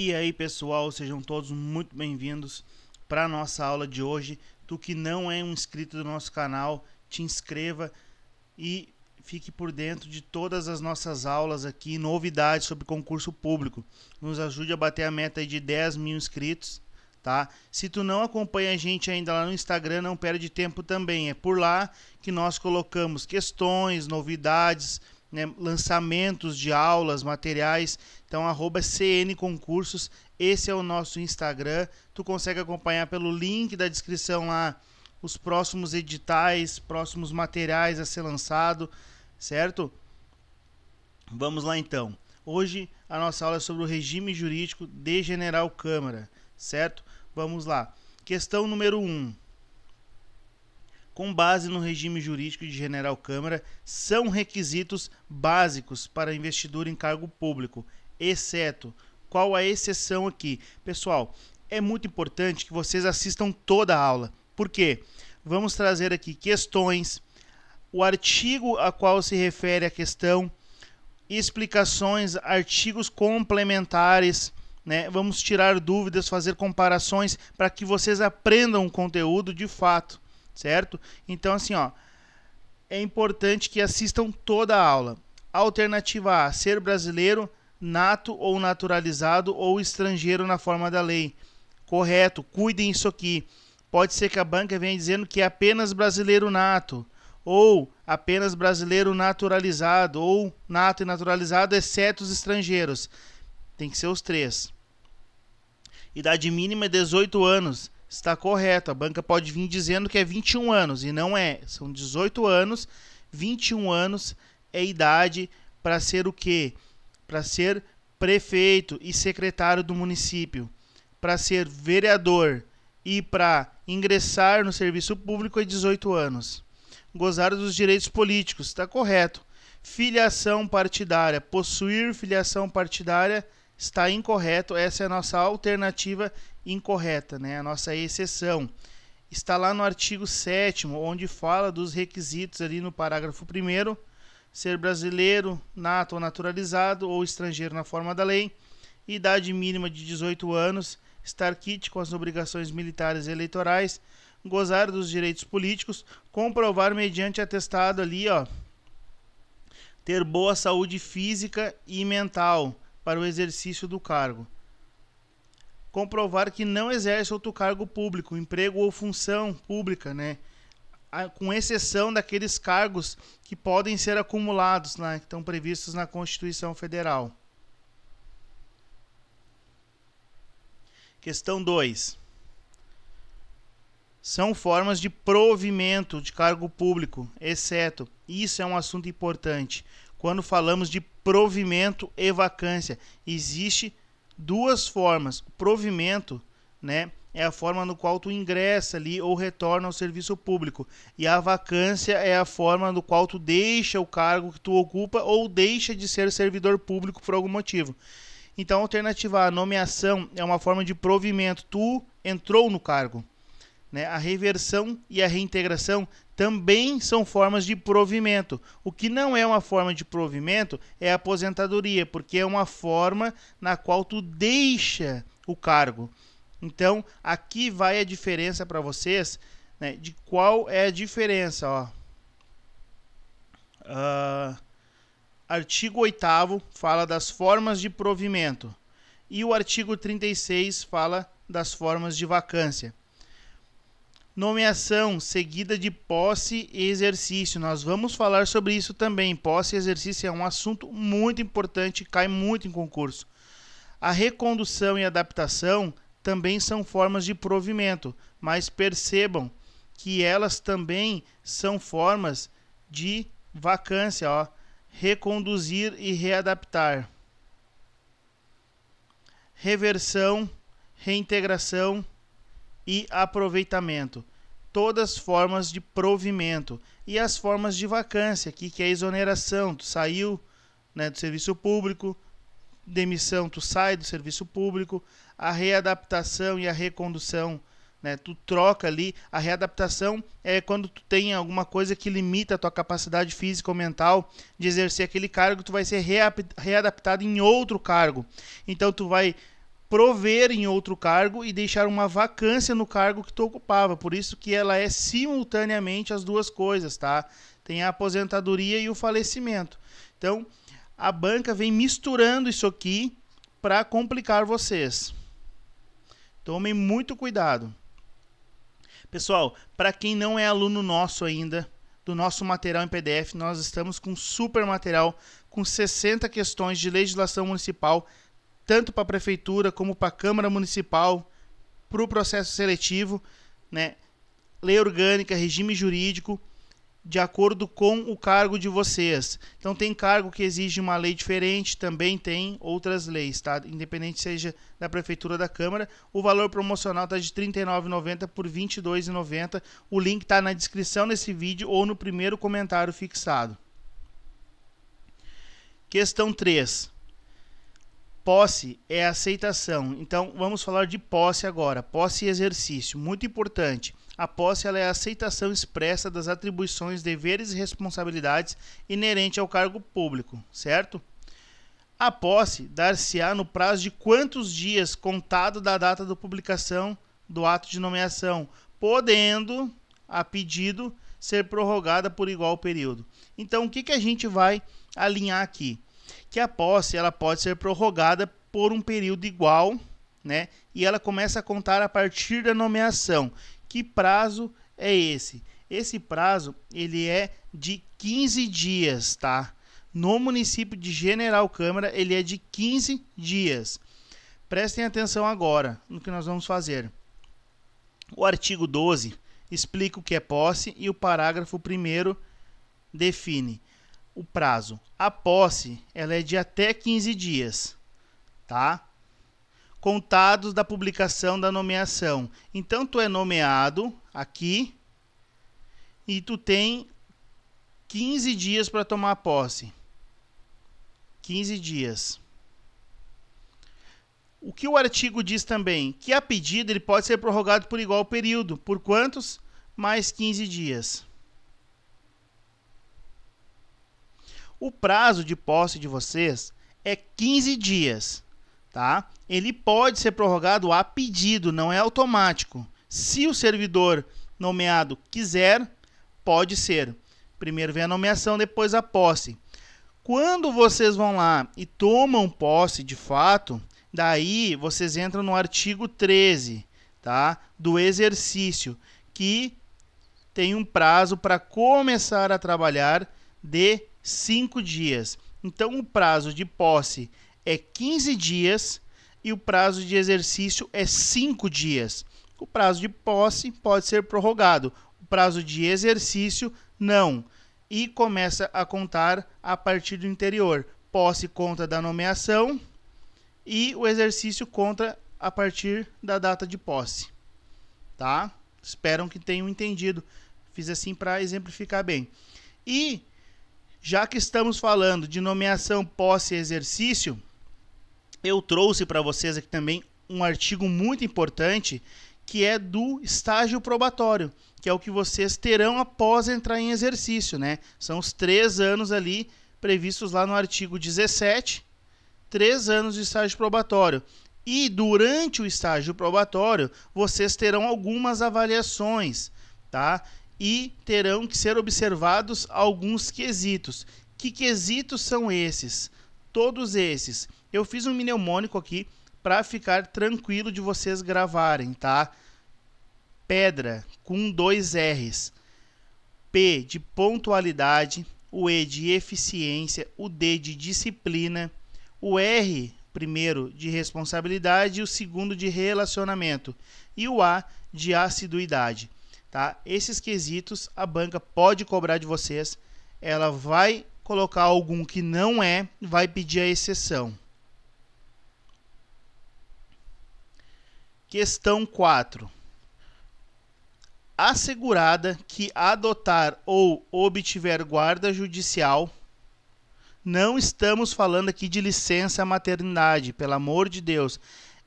E aí, pessoal, sejam todos muito bem-vindos para a nossa aula de hoje. Tu que não é um inscrito do nosso canal, te inscreva e fique por dentro de todas as nossas aulas aqui, novidades sobre concurso público. Nos ajude a bater a meta de 10 mil inscritos, tá? Se tu não acompanha a gente ainda lá no Instagram, não perde tempo também. É por lá que nós colocamos questões, novidades, né, lançamentos de aulas, materiais. Então, arroba CN Concursos, esse é o nosso Instagram. Tu consegue acompanhar pelo link da descrição lá os próximos editais, próximos materiais a ser lançado, certo? Vamos lá então. Hoje a nossa aula é sobre o regime jurídico de General Câmara, certo? Vamos lá. Questão número 1. Um com base no regime jurídico de General Câmara, são requisitos básicos para investidor em cargo público, exceto qual a exceção aqui. Pessoal, é muito importante que vocês assistam toda a aula. Por quê? Vamos trazer aqui questões, o artigo a qual se refere a questão, explicações, artigos complementares, né? Vamos tirar dúvidas, fazer comparações para que vocês aprendam o conteúdo de fato certo? Então, assim, ó, é importante que assistam toda a aula. Alternativa A: ser brasileiro, nato ou naturalizado ou estrangeiro na forma da lei. Correto, cuidem isso aqui. Pode ser que a banca venha dizendo que é apenas brasileiro nato, ou apenas brasileiro naturalizado, ou nato e naturalizado, exceto os estrangeiros. Tem que ser os três. Idade mínima é 18 anos está correto. A banca pode vir dizendo que é 21 anos e não é. São 18 anos. 21 anos é idade para ser o quê? Para ser prefeito e secretário do município, para ser vereador e para ingressar no serviço público é 18 anos. Gozar dos direitos políticos, está correto. Filiação partidária, possuir filiação partidária está incorreto. Essa é a nossa alternativa incorreta, né? a nossa exceção. Está lá no artigo 7, onde fala dos requisitos ali no parágrafo 1 ser brasileiro, nato ou naturalizado, ou estrangeiro na forma da lei, idade mínima de 18 anos, estar quite com as obrigações militares e eleitorais, gozar dos direitos políticos, comprovar mediante atestado ali, ó, ter boa saúde física e mental para o exercício do cargo comprovar que não exerce outro cargo público, emprego ou função pública, né? com exceção daqueles cargos que podem ser acumulados, né, que estão previstos na Constituição Federal. Questão 2. São formas de provimento de cargo público, exceto, isso é um assunto importante, quando falamos de provimento e vacância, existe duas formas. provimento, né, é a forma no qual tu ingressa ali ou retorna ao serviço público. E a vacância é a forma no qual tu deixa o cargo que tu ocupa ou deixa de ser servidor público por algum motivo. Então, alternativa A, nomeação é uma forma de provimento. Tu entrou no cargo. Né? A reversão e a reintegração também são formas de provimento. O que não é uma forma de provimento é a aposentadoria, porque é uma forma na qual tu deixa o cargo. Então, aqui vai a diferença para vocês, né? De qual é a diferença, ó. Uh, artigo 8 fala das formas de provimento e o artigo 36 fala das formas de vacância nomeação seguida de posse e exercício. Nós vamos falar sobre isso também. Posse e exercício é um assunto muito importante, cai muito em concurso. A recondução e adaptação também são formas de provimento, mas percebam que elas também são formas de vacância, ó. Reconduzir e readaptar. Reversão, reintegração, e aproveitamento, todas formas de provimento e as formas de vacância aqui, que é a exoneração, tu saiu né, do serviço público, demissão, tu sai do serviço público, a readaptação e a recondução, né, tu troca ali, a readaptação é quando tu tem alguma coisa que limita a tua capacidade física ou mental de exercer aquele cargo, tu vai ser readaptado em outro cargo. Então tu vai prover em outro cargo e deixar uma vacância no cargo que tu ocupava. Por isso que ela é simultaneamente as duas coisas, tá? Tem a aposentadoria e o falecimento. Então, a banca vem misturando isso aqui para complicar vocês. Tomem muito cuidado. Pessoal, para quem não é aluno nosso ainda, do nosso material em PDF, nós estamos com super material com 60 questões de legislação municipal tanto para a prefeitura como para a Câmara Municipal, para o processo seletivo, né? lei orgânica, regime jurídico, de acordo com o cargo de vocês. Então tem cargo que exige uma lei diferente, também tem outras leis, tá? Independente seja da prefeitura da câmara, o valor promocional está de R$ 39,90 por R$ 22,90. O link está na descrição desse vídeo ou no primeiro comentário fixado. Questão 3. Posse é aceitação. Então vamos falar de posse agora. Posse e exercício, muito importante. A posse ela é a aceitação expressa das atribuições, deveres e responsabilidades inerente ao cargo público, certo? A posse dar-se-á no prazo de quantos dias contado da data da publicação do ato de nomeação, podendo, a pedido, ser prorrogada por igual período. Então o que, que a gente vai alinhar aqui? que a posse ela pode ser prorrogada por um período igual, né? E ela começa a contar a partir da nomeação. Que prazo é esse? Esse prazo ele é de 15 dias, tá? No município de General Câmara ele é de 15 dias. Prestem atenção agora no que nós vamos fazer. O artigo 12 explica o que é posse e o parágrafo 1 define o prazo. A posse, ela é de até 15 dias, tá? Contados da publicação da nomeação. Então tu é nomeado aqui e tu tem 15 dias para tomar posse. 15 dias. O que o artigo diz também? Que a pedido ele pode ser prorrogado por igual período. Por quantos? Mais 15 dias. O prazo de posse de vocês é 15 dias, tá? Ele pode ser prorrogado a pedido, não é automático. Se o servidor nomeado quiser, pode ser. Primeiro vem a nomeação, depois a posse. Quando vocês vão lá e tomam posse de fato, daí vocês entram no artigo 13, tá? Do exercício, que tem um prazo para começar a trabalhar de 5 dias. Então o prazo de posse é 15 dias e o prazo de exercício é 5 dias. O prazo de posse pode ser prorrogado, o prazo de exercício não. E começa a contar a partir do interior. Posse conta da nomeação e o exercício conta a partir da data de posse. Tá? Espero que tenham entendido. Fiz assim para exemplificar bem. E já que estamos falando de nomeação, posse e exercício, eu trouxe para vocês aqui também um artigo muito importante que é do estágio probatório, que é o que vocês terão após entrar em exercício, né? São os três anos ali previstos lá no artigo 17, três anos de estágio probatório. E durante o estágio probatório, vocês terão algumas avaliações, tá? e terão que ser observados alguns quesitos. Que quesitos são esses? Todos esses. Eu fiz um mnemônico aqui para ficar tranquilo de vocês gravarem, tá? Pedra com dois R's. P de pontualidade, o E de eficiência, o D de disciplina, o R primeiro de responsabilidade e o segundo de relacionamento e o A de assiduidade tá? Esses quesitos a banca pode cobrar de vocês, ela vai colocar algum que não é, vai pedir a exceção. Questão 4. Assegurada que adotar ou obtiver guarda judicial. Não estamos falando aqui de licença maternidade, pelo amor de Deus.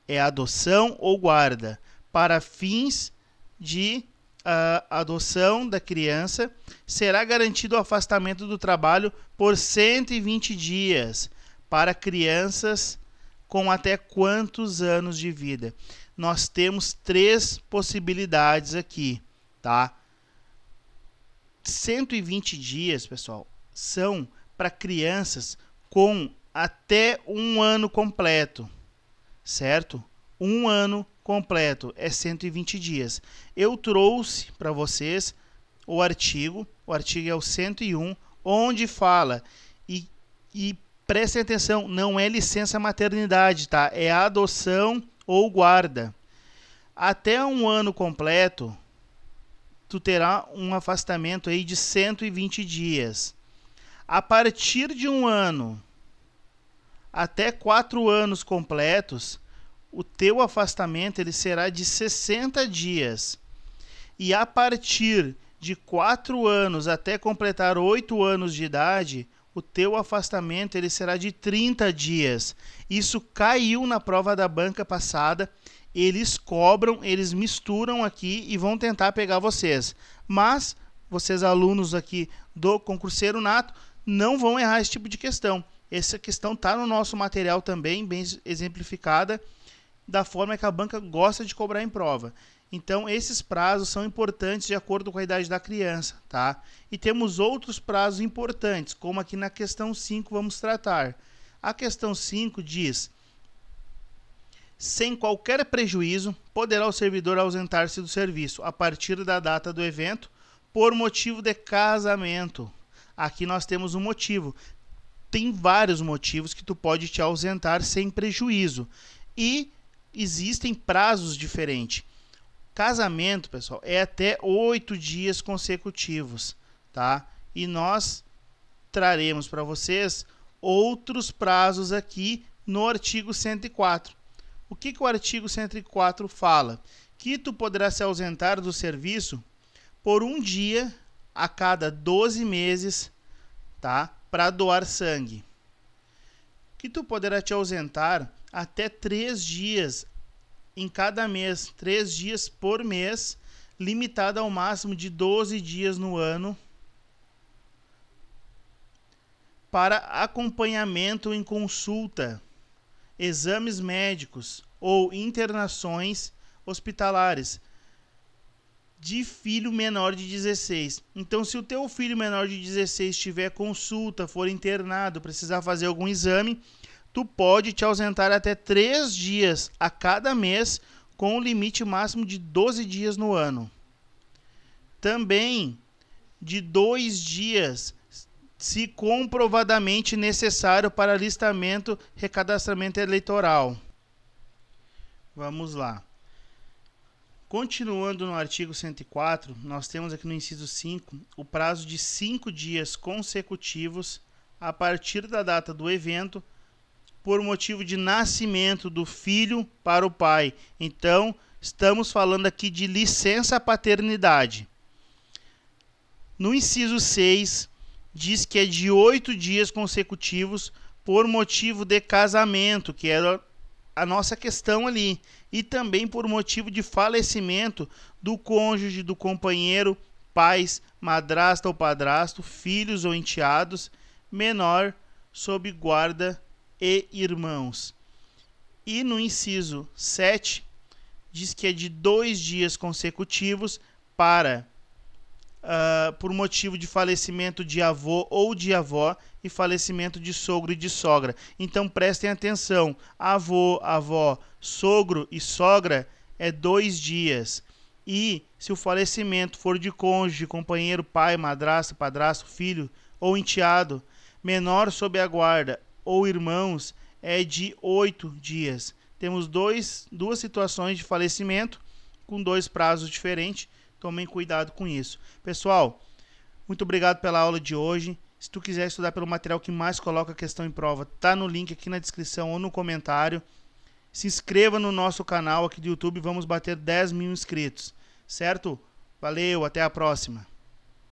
É adoção ou guarda para fins de a adoção da criança, será garantido o afastamento do trabalho por 120 dias para crianças com até quantos anos de vida. Nós temos três possibilidades aqui, tá? 120 dias, pessoal, são para crianças com até um ano completo, certo? Um ano completo é 120 dias. Eu trouxe para vocês o artigo, o artigo é o 101, onde fala e, e prestem atenção, não é licença maternidade, tá? É adoção ou guarda. Até um ano completo, tu terá um afastamento aí de 120 dias. A partir de um ano até quatro anos completos, o teu afastamento ele será de 60 dias. E a partir de 4 anos até completar 8 anos de idade, o teu afastamento ele será de 30 dias. Isso caiu na prova da banca passada. Eles cobram, eles misturam aqui e vão tentar pegar vocês. Mas vocês alunos aqui do concurseiro nato não vão errar esse tipo de questão. Essa questão está no nosso material também, bem exemplificada da forma que a banca gosta de cobrar em prova. Então, esses prazos são importantes de acordo com a idade da criança, tá? E temos outros prazos importantes, como aqui na questão 5 vamos tratar. A questão 5 diz: sem qualquer prejuízo, poderá o servidor ausentar-se do serviço a partir da data do evento por motivo de casamento. Aqui nós temos um motivo. Tem vários motivos que tu pode te ausentar sem prejuízo. E existem prazos diferentes. Casamento, pessoal, é até oito dias consecutivos, tá? E nós traremos para vocês outros prazos aqui no artigo 104. O que, que o artigo 104 fala? Que tu poderá se ausentar do serviço por um dia a cada 12 meses, tá? Para doar sangue que tu poderá te ausentar até três dias em cada mês, três dias por mês, limitada ao máximo de 12 dias no ano, para acompanhamento em consulta, exames médicos ou internações hospitalares de filho menor de 16. Então, se o teu filho menor de 16 tiver consulta, for internado, precisar fazer algum exame, tu pode te ausentar até 3 dias a cada mês, com o um limite máximo de 12 dias no ano. Também de 2 dias, se comprovadamente necessário para alistamento, recadastramento eleitoral. Vamos lá. Continuando no artigo 104, nós temos aqui no inciso 5 o prazo de cinco dias consecutivos a partir da data do evento por motivo de nascimento do filho para o pai. Então, estamos falando aqui de licença paternidade. No inciso 6, diz que é de oito dias consecutivos por motivo de casamento, que era a nossa questão ali. E também por motivo de falecimento do cônjuge, do companheiro, pais, madrasta ou padrasto, filhos ou enteados, menor sob guarda e irmãos. E no inciso 7, diz que é de dois dias consecutivos para uh, por motivo de falecimento de avô ou de avó e falecimento de sogro e de sogra. Então prestem atenção: avô, avó, sogro e sogra é dois dias. E se o falecimento for de cônjuge, companheiro, pai, madrasta, padrasto, filho ou enteado, menor sob a guarda ou irmãos, é de oito dias. Temos dois, duas situações de falecimento com dois prazos diferentes Tomem cuidado com isso. Pessoal, muito obrigado pela aula de hoje. Se tu quiser estudar pelo material que mais coloca a questão em prova, tá no link aqui na descrição ou no comentário. Se inscreva no nosso canal aqui do YouTube, vamos bater 10 mil inscritos, certo? Valeu, até a próxima!